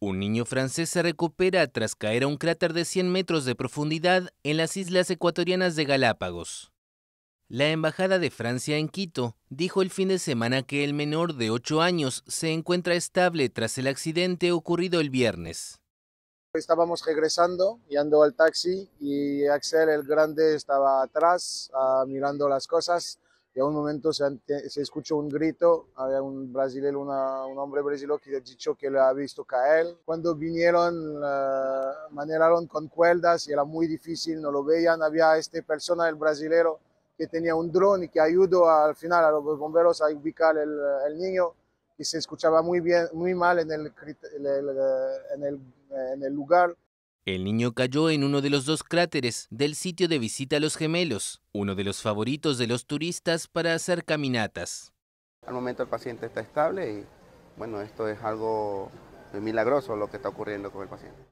Un niño francés se recupera tras caer a un cráter de 100 metros de profundidad en las islas ecuatorianas de Galápagos. La Embajada de Francia en Quito dijo el fin de semana que el menor de 8 años se encuentra estable tras el accidente ocurrido el viernes. Estábamos regresando, y ando al taxi, y Axel el Grande estaba atrás ah, mirando las cosas y a un momento se, escuchó un grito, había un brasileño, un hombre brasileño que ha dicho que lo ha visto caer. Cuando vinieron, uh, eh, manejaron con cuerdas y era muy difícil, no lo veían, había esta persona, el brasileño, que tenía un dron y que ayudó al final a los bomberos a ubicar el, eh, niño y se escuchaba muy bien, muy mal en el, en el, eh, en el lugar el niño cayó en uno de los dos cráteres del sitio de visita a los gemelos, uno de los favoritos de los turistas para hacer caminatas. Al momento el paciente está estable y bueno, esto es algo milagroso lo que está ocurriendo con el paciente.